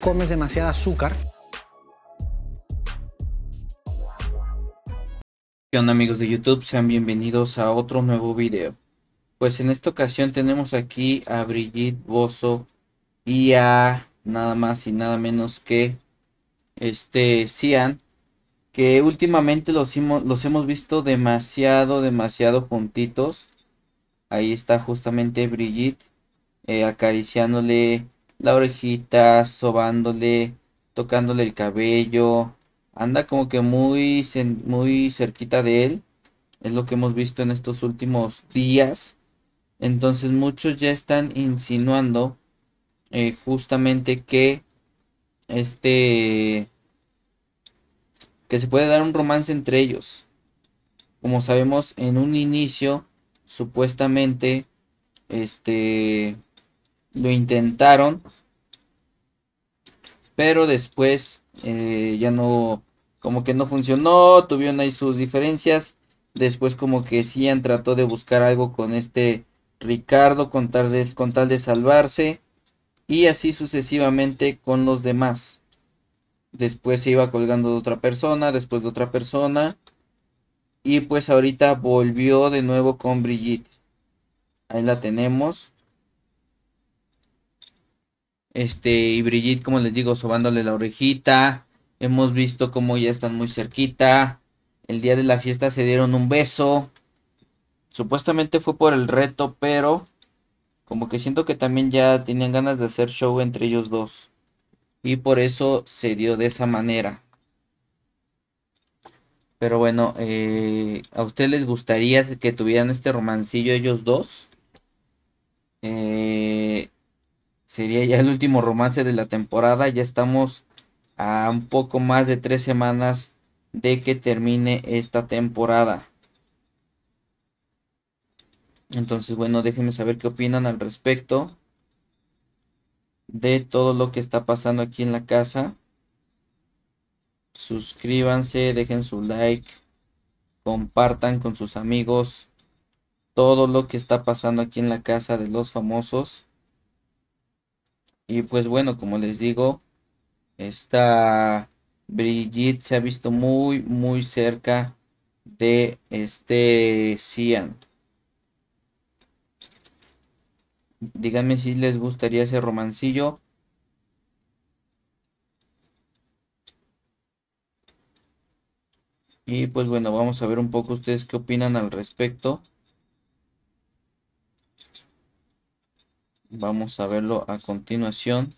comes demasiada azúcar. ¿Qué onda amigos de YouTube? Sean bienvenidos a otro nuevo video. Pues en esta ocasión tenemos aquí a Brigitte Bozo y a nada más y nada menos que este Cian. Que últimamente los, hemos visto demasiado, demasiado juntitos. Ahí está justamente Brigitte eh, acariciándole la orejita, sobándole, tocándole el cabello. Anda como que muy, muy cerquita de él. Es lo que hemos visto en estos últimos días. Entonces muchos ya están insinuando eh, justamente que este que se puede dar un romance entre ellos. Como sabemos en un inicio supuestamente este lo intentaron, pero después eh, ya no, como que no funcionó, tuvieron ahí sus diferencias, después como que sí. trató de buscar algo con este Ricardo con tal de, con tal de salvarse y así sucesivamente con los demás. Después se iba colgando de otra persona, después de otra persona. Y pues ahorita volvió de nuevo con Brigitte. Ahí la tenemos. Este, y Brigitte, como les digo, sobándole la orejita. Hemos visto cómo ya están muy cerquita. El día de la fiesta se dieron un beso. Supuestamente fue por el reto, pero como que siento que también ya tenían ganas de hacer show entre ellos dos. Y por eso se dio de esa manera. Pero bueno, eh, ¿a ustedes les gustaría que tuvieran este romancillo ellos dos? Eh, sería ya el último romance de la temporada. Ya estamos a un poco más de tres semanas de que termine esta temporada. Entonces, bueno, déjenme saber qué opinan al respecto de todo lo que está pasando aquí en la casa. Suscríbanse, dejen su like, compartan con sus amigos todo lo que está pasando aquí en la casa de los famosos. Y pues bueno, como les digo, esta Brigitte se ha visto muy, muy cerca de este Cian. Díganme si les gustaría ese romancillo. Y pues bueno, vamos a ver un poco ustedes qué opinan al respecto. Vamos a verlo a continuación.